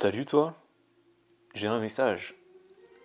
Salut toi J'ai un message,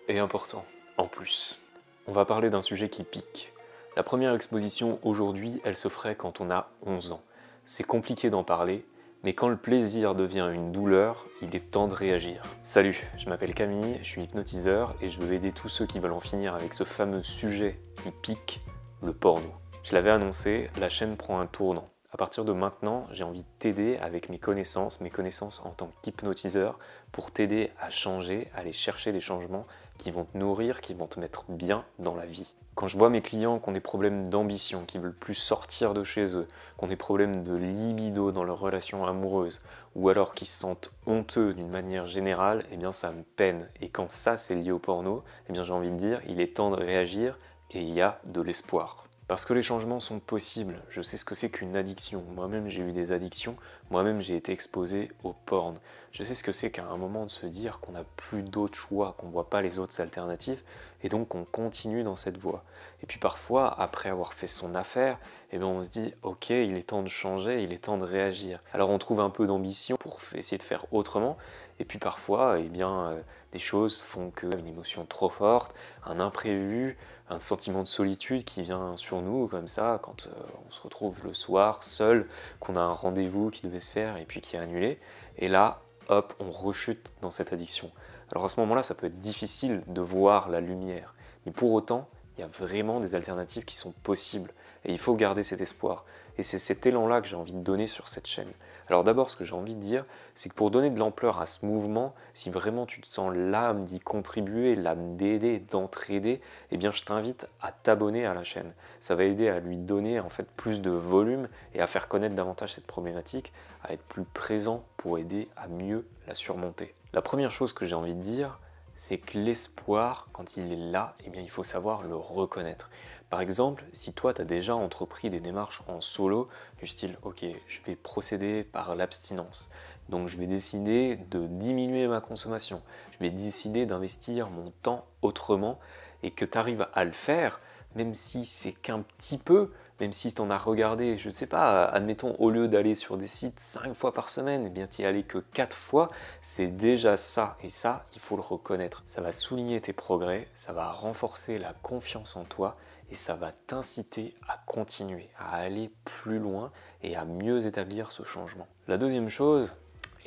et important, en plus. On va parler d'un sujet qui pique. La première exposition aujourd'hui, elle se ferait quand on a 11 ans. C'est compliqué d'en parler, mais quand le plaisir devient une douleur, il est temps de réagir. Salut, je m'appelle Camille, je suis hypnotiseur et je veux aider tous ceux qui veulent en finir avec ce fameux sujet qui pique, le porno. Je l'avais annoncé, la chaîne prend un tournant à partir de maintenant, j'ai envie de t'aider avec mes connaissances, mes connaissances en tant qu'hypnotiseur, pour t'aider à changer, à aller chercher des changements qui vont te nourrir, qui vont te mettre bien dans la vie. Quand je vois mes clients qui ont des problèmes d'ambition, qui veulent plus sortir de chez eux, qui ont des problèmes de libido dans leur relation amoureuse ou alors qui se sentent honteux d'une manière générale, eh bien ça me peine. Et quand ça c'est lié au porno, eh bien j'ai envie de dire, il est temps de réagir et il y a de l'espoir. Parce que les changements sont possibles. Je sais ce que c'est qu'une addiction. Moi-même, j'ai eu des addictions. Moi-même, j'ai été exposé au porn. Je sais ce que c'est qu'à un moment de se dire qu'on n'a plus d'autre choix, qu'on ne voit pas les autres alternatives, et donc qu'on continue dans cette voie. Et puis parfois, après avoir fait son affaire, eh bien on se dit ok, il est temps de changer, il est temps de réagir. Alors on trouve un peu d'ambition pour essayer de faire autrement, et puis parfois, eh bien, euh, des choses font qu'une émotion trop forte, un imprévu, un sentiment de solitude qui vient sur nous comme ça quand euh, on se retrouve le soir seul, qu'on a un rendez-vous qui devait se faire et puis qui est annulé. Et là, hop, on rechute dans cette addiction. Alors à ce moment-là, ça peut être difficile de voir la lumière, mais pour autant, il y a vraiment des alternatives qui sont possibles et il faut garder cet espoir. Et c'est cet élan-là que j'ai envie de donner sur cette chaîne. Alors d'abord, ce que j'ai envie de dire, c'est que pour donner de l'ampleur à ce mouvement, si vraiment tu te sens l'âme d'y contribuer, l'âme d'aider, d'entraider, eh bien je t'invite à t'abonner à la chaîne. Ça va aider à lui donner en fait plus de volume et à faire connaître davantage cette problématique, à être plus présent pour aider à mieux la surmonter. La première chose que j'ai envie de dire, c'est que l'espoir, quand il est là, eh bien, il faut savoir le reconnaître. Par exemple, si toi, tu as déjà entrepris des démarches en solo, du style, ok, je vais procéder par l'abstinence, donc je vais décider de diminuer ma consommation, je vais décider d'investir mon temps autrement, et que tu arrives à le faire, même si c'est qu'un petit peu, même si tu en as regardé, je ne sais pas, admettons, au lieu d'aller sur des sites 5 fois par semaine, eh bien t'y allais que 4 fois, c'est déjà ça. Et ça, il faut le reconnaître. Ça va souligner tes progrès, ça va renforcer la confiance en toi et ça va t'inciter à continuer, à aller plus loin et à mieux établir ce changement. La deuxième chose,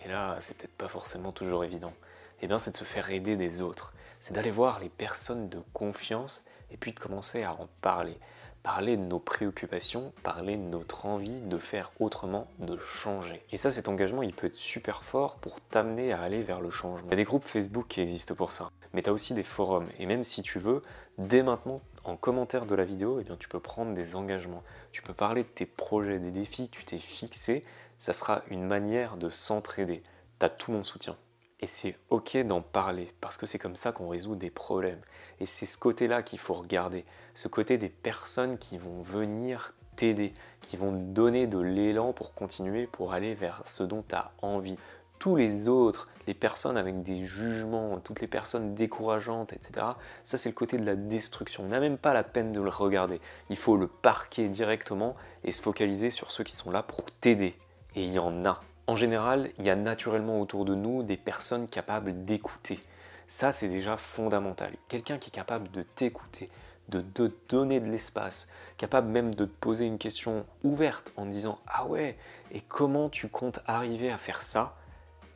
et là c'est peut-être pas forcément toujours évident, eh bien c'est de se faire aider des autres. C'est d'aller voir les personnes de confiance et puis de commencer à en parler parler de nos préoccupations, parler de notre envie de faire autrement, de changer. Et ça, cet engagement, il peut être super fort pour t'amener à aller vers le changement. Il y a des groupes Facebook qui existent pour ça, mais tu as aussi des forums. Et même si tu veux, dès maintenant, en commentaire de la vidéo, eh bien, tu peux prendre des engagements. Tu peux parler de tes projets, des défis que tu t'es fixé. Ça sera une manière de s'entraider. Tu as tout mon soutien. Et c'est ok d'en parler, parce que c'est comme ça qu'on résout des problèmes. Et c'est ce côté-là qu'il faut regarder, ce côté des personnes qui vont venir t'aider, qui vont donner de l'élan pour continuer, pour aller vers ce dont tu as envie. Tous les autres, les personnes avec des jugements, toutes les personnes décourageantes, etc., ça c'est le côté de la destruction. On n'a même pas la peine de le regarder. Il faut le parquer directement et se focaliser sur ceux qui sont là pour t'aider. Et il y en a. En général, il y a naturellement autour de nous des personnes capables d'écouter. Ça, c'est déjà fondamental. Quelqu'un qui est capable de t'écouter, de te donner de l'espace, capable même de te poser une question ouverte en disant Ah ouais, et comment tu comptes arriver à faire ça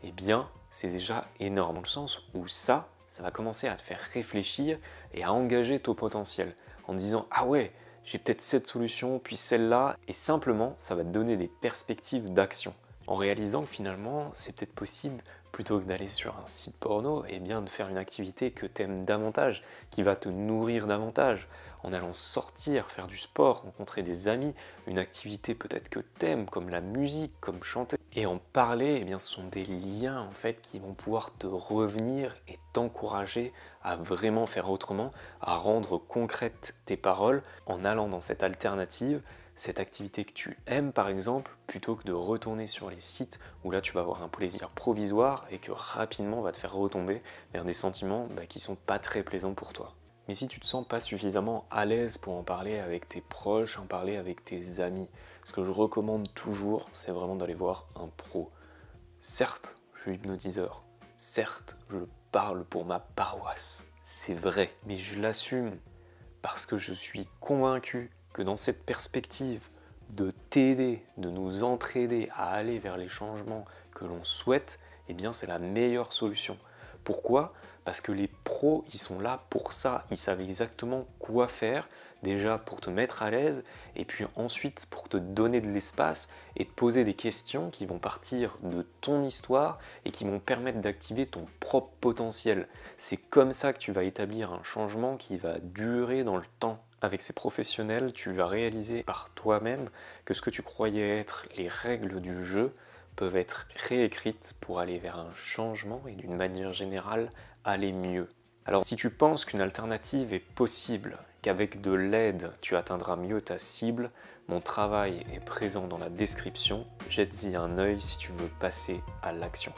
Eh bien, c'est déjà énorme, dans le sens où ça, ça va commencer à te faire réfléchir et à engager ton potentiel en disant Ah ouais, j'ai peut-être cette solution, puis celle-là, et simplement, ça va te donner des perspectives d'action en réalisant que finalement c'est peut-être possible plutôt que d'aller sur un site porno et eh bien de faire une activité que t'aimes davantage, qui va te nourrir davantage, en allant sortir, faire du sport, rencontrer des amis, une activité peut-être que t'aimes comme la musique, comme chanter et en parler, eh bien ce sont des liens en fait qui vont pouvoir te revenir et t'encourager à vraiment faire autrement, à rendre concrètes tes paroles en allant dans cette alternative cette activité que tu aimes par exemple, plutôt que de retourner sur les sites où là tu vas avoir un plaisir provisoire et que rapidement va te faire retomber vers des sentiments bah, qui sont pas très plaisants pour toi. Mais si tu te sens pas suffisamment à l'aise pour en parler avec tes proches, en parler avec tes amis, ce que je recommande toujours, c'est vraiment d'aller voir un pro. Certes, je suis hypnotiseur. Certes, je parle pour ma paroisse. C'est vrai, mais je l'assume parce que je suis convaincu que dans cette perspective de t'aider, de nous entraider à aller vers les changements que l'on souhaite, eh bien c'est la meilleure solution. Pourquoi Parce que les pros, ils sont là pour ça. Ils savent exactement quoi faire, déjà pour te mettre à l'aise, et puis ensuite pour te donner de l'espace et te poser des questions qui vont partir de ton histoire et qui vont permettre d'activer ton propre potentiel. C'est comme ça que tu vas établir un changement qui va durer dans le temps avec ces professionnels, tu vas réaliser par toi-même que ce que tu croyais être les règles du jeu peuvent être réécrites pour aller vers un changement et d'une manière générale aller mieux. Alors si tu penses qu'une alternative est possible, qu'avec de l'aide tu atteindras mieux ta cible, mon travail est présent dans la description, jette-y un œil si tu veux passer à l'action.